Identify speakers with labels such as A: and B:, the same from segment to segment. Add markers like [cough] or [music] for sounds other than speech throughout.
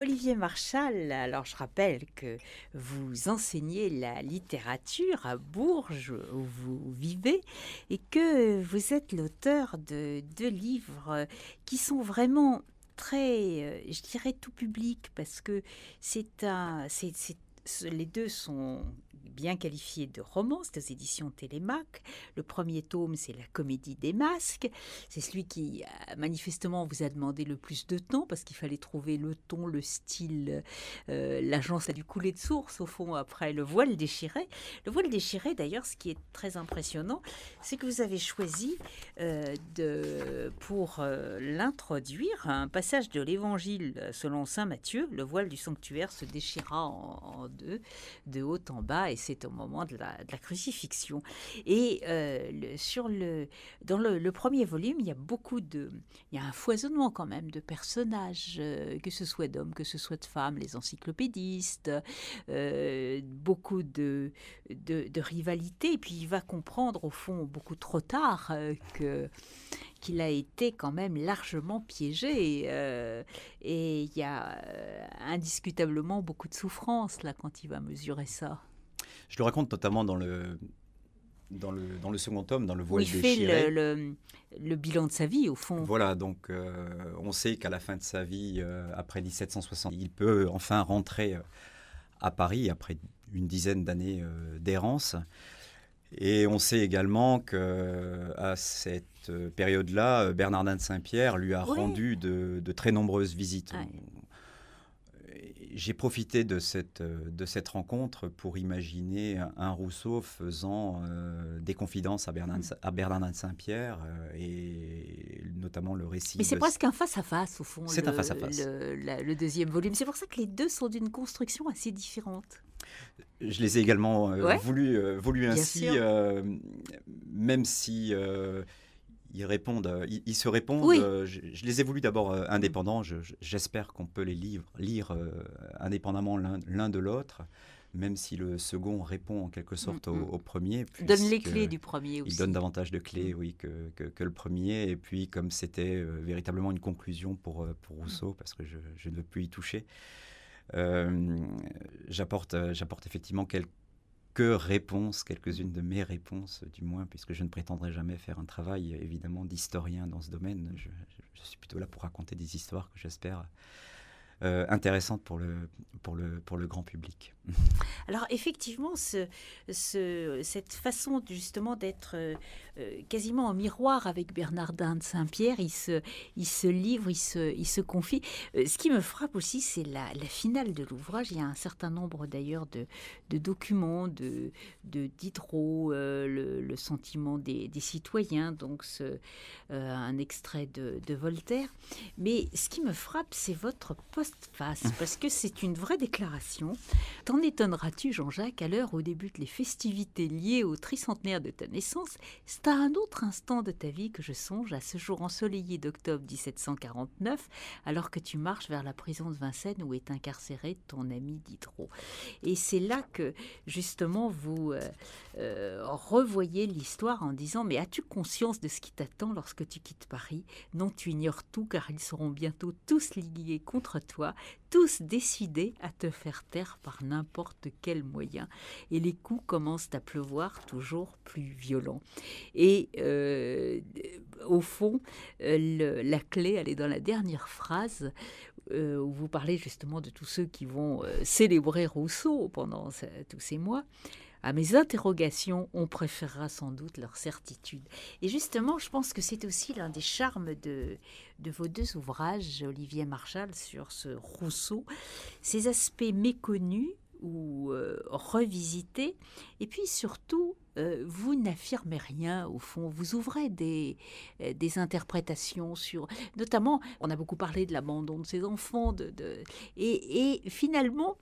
A: Olivier Marchal, alors je rappelle que vous enseignez la littérature à Bourges où vous vivez et que vous êtes l'auteur de deux livres qui sont vraiment très, euh, je dirais, tout public parce que c'est un, les deux sont bien qualifié de romance, des éditions Télémaque. Le premier tome, c'est La comédie des masques. C'est celui qui, euh, manifestement, vous a demandé le plus de temps parce qu'il fallait trouver le ton, le style. Euh, l'agence a dû couler de source, au fond, après le voile déchiré. Le voile déchiré, d'ailleurs, ce qui est très impressionnant, c'est que vous avez choisi euh, de, pour l'introduire un passage de l'Évangile selon Saint Matthieu. Le voile du sanctuaire se déchira en, en deux, de haut en bas, et c'est au moment de la, crucifixion. Et euh, le, sur le, dans le, premier volume, il y a beaucoup de, il y a un foisonnement quand même de personnages, euh, que ce soit d'hommes, que ce soit de femmes, les encyclopédistes, euh, beaucoup de, de, rivalités. Et puis il va comprendre au fond beaucoup trop tard que qu'il a été quand même largement piégé. et il y a indiscutablement beaucoup de souffrance là quand il va mesurer ça.
B: Je le raconte notamment dans le, dans le, dans le second tome, dans le voile déchiré. Il fait le, le, bilan de sa vie, au fond. Voilà, donc euh, on sait qu'à la fin de sa vie, euh, après 1760, il peut enfin rentrer euh, à Paris après une dizaine d'années d'errance. Et on sait également que à cette période-là, Bernardin de Saint-Pierre lui a rendu de, de, très nombreuses visites j'ai profité de cette, euh, de cette rencontre pour imaginer un Rousseau faisant euh, des confidences à Bernard, mm. à de Saint-Pierre euh, et notamment le récit. Mais c'est presque
A: un face-à-face au fond. C'est un face-à-face. Le, le, deuxième volume. C'est pour ça que les deux sont d'une construction assez différente.
B: Je les ai également voulu, voulu ainsi, même si ils répondent, euh, ils, se répondent. Euh, je, les ai voulu d'abord euh, indépendants. J'espère qu'on peut les lire, lire indépendamment l'un de l'autre même si le second répond en quelque sorte mm, mm. au, premier. Donne les clés du premier aussi. Il donne davantage de clés, mm. oui, que, le premier. Et puis, comme c'était véritablement une conclusion pour, pour Rousseau, parce que je, ne veux plus y toucher, j'apporte effectivement quelques réponses, quelques-unes de mes réponses, du moins, puisque je ne prétendrai jamais faire un travail évidemment d'historien dans ce domaine. je suis plutôt là pour raconter des histoires que j'espère euh, intéressante pour le, pour, le, pour le grand public.
A: [laughs] Alors effectivement, ce, ce, cette façon justement d'être euh, euh, quasiment en miroir avec Bernardin de Saint-Pierre, il se, il se livre, il se, il se confie. ce qui me frappe aussi, c'est la, la, finale de l'ouvrage. Il y a un certain nombre d'ailleurs de, de, documents de, de Diderot, le, sentiment des, des, citoyens, donc ce, un extrait de, Voltaire. Mais ce qui me frappe, c'est votre poste face, ah. parce que c'est une vraie déclaration. T'en étonneras-tu, Jean-Jacques, à l'heure où débutent les festivités liées au tricentenaire de ta naissance C'est à un autre instant de ta vie que je songe à ce jour ensoleillé d'octobre 1749, alors que tu marches vers la prison de Vincennes où est incarcéré ton ami Diderot. Et c'est là que, justement, vous euh, euh, revoyez l'histoire en disant Mais as-tu conscience de ce qui t'attend lorsque tu quittes Paris Non, tu ignores tout, car ils seront bientôt tous liés contre toi tous décidés à te faire taire par n'importe quel moyen. Et les coups commencent à pleuvoir toujours plus violents. Et euh, au fond, euh, la clé, elle est dans la dernière phrase euh, où vous parlez justement de tous ceux qui vont célébrer Rousseau pendant tous ces mois à mes interrogations, on préférera sans doute leur certitude. Et justement, je pense que c'est aussi l'un des charmes de, de vos deux ouvrages, Olivier Marchal, sur ce Rousseau, ces aspects méconnus ou euh, revisités, et puis surtout, euh, vous n'affirmez rien au fond, vous ouvrez des, euh, des interprétations sur, notamment, on a beaucoup parlé de l'abandon de ses enfants, de, et finalement,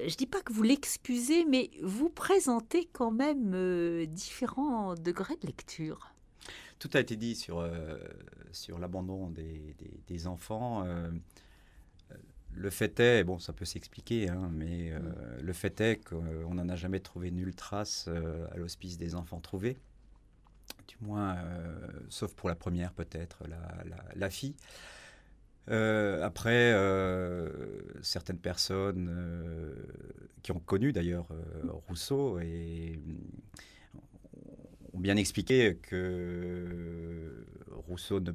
A: je ne dis pas que vous l'excusez, mais vous présentez quand même euh, différents degrés de lecture.
B: Tout a été dit sur, euh, sur l'abandon des, des, enfants. Euh, le fait est, bon, ça peut s'expliquer, hein, mais le fait est qu'on n'en a jamais trouvé nulle trace à l'hospice des enfants trouvés, du moins, sauf pour la première peut-être, la, la, la fille. Euh, après, euh, certaines personnes euh, qui ont connu d'ailleurs Rousseau et, ont bien expliqué que Rousseau ne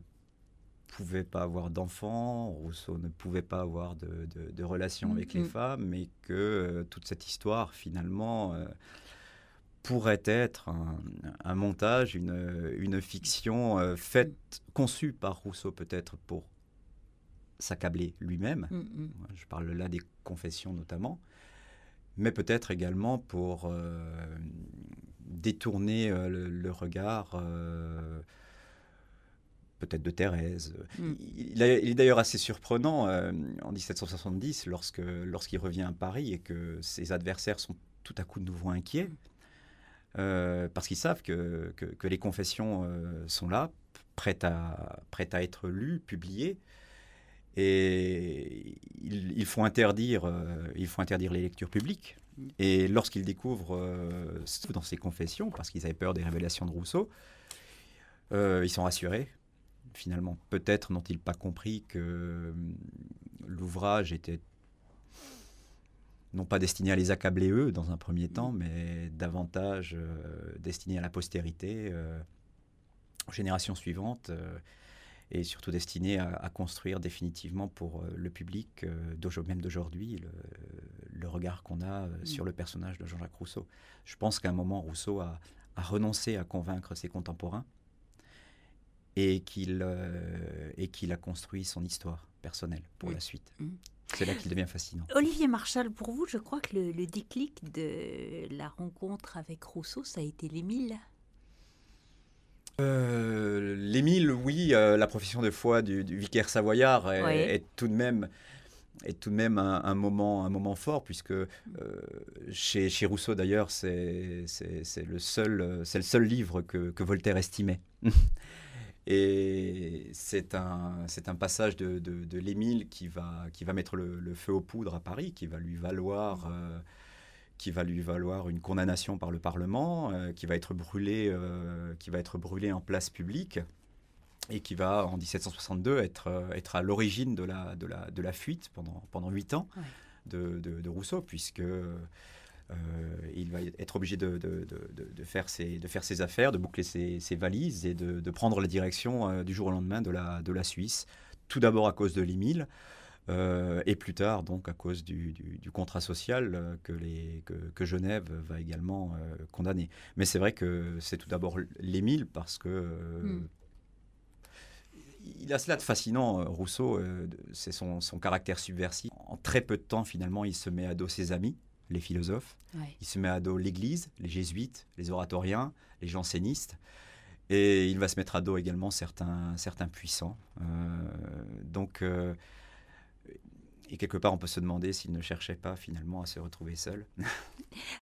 B: pouvait pas avoir d'enfants, Rousseau ne pouvait pas avoir de, relations mm, avec les mm. femmes, mais que toute cette histoire finalement pourrait être un, montage, une, fiction faite, conçue par Rousseau peut-être pour s'accabler lui-même. Mm, mm. Je parle là des confessions notamment, mais peut-être également pour euh, détourner euh, le, regard. Euh, peut-être de Thérèse. Mm. Il, est d'ailleurs assez surprenant en 1770 lorsque lorsqu'il revient à Paris et que ses adversaires sont tout à coup de nouveau inquiets parce qu'ils savent que, les confessions sont là, prêtes à, prêtes à être lues, publiées. Et il, faut interdire, euh, interdire les lectures publiques. Mm. Et lorsqu'ils découvrent, euh, dans ses confessions, parce qu'ils avaient peur des révélations de Rousseau, euh, ils sont rassurés. Finalement, peut-être n'ont-ils pas compris que l'ouvrage était non pas destiné à les accabler eux dans un premier temps, mm. mais davantage destiné à la postérité, aux générations suivantes et surtout destiné à, construire définitivement pour euh, le public, euh, même d'aujourd'hui, le, regard qu'on a euh, mm. sur le personnage de Jean-Jacques Rousseau. Je pense qu'à un moment, Rousseau a, renoncé à convaincre ses contemporains et qu'il et qu'il a construit son histoire personnelle pour la suite. Mm. C'est là qu'il devient fascinant.
A: Olivier Marchal, pour vous, je crois que le, le déclic de la rencontre avec Rousseau, ça a été l'Émile.
B: L'émile, oui, euh, la profession de foi du, vicaire savoyard est, tout de même un, moment, fort, puisque euh, chez, Rousseau, d'ailleurs, c'est le, seul, livre que, Voltaire estimait. [laughs] Et c'est un, passage de, l'Émile qui va, mettre le, feu aux poudres à Paris, qui va lui valoir, euh, une condamnation par le Parlement, qui va être qui va être brûlé en place publique et qui va en 1762 être, euh, être à l'origine de la, de, la, de la fuite pendant, pendant 8 ans de, de, Rousseau, puisque euh, il va être obligé de, de, faire ses, de faire ses affaires, de boucler ses, valises et de, prendre la direction euh, du jour au lendemain de la, de la Suisse, tout d'abord à cause de l'Émile. et plus tard, donc, à cause du, du, contrat social que, les, que, Genève va également condamner. Mais c'est vrai que c'est tout d'abord l'Émile, parce que hmm il a cela de fascinant, euh, Rousseau, euh, c'est son, caractère subversif. En très peu de temps, finalement, il se met à dos ses amis, les philosophes, il se met à dos l'Église, les jésuites, les oratoriens, les jansénistes, et il va se mettre à dos également certains, certains puissants. Euh, donc, et quelque part, on peut se demander s'il ne cherchait pas finalement à se retrouver seul. [laughs]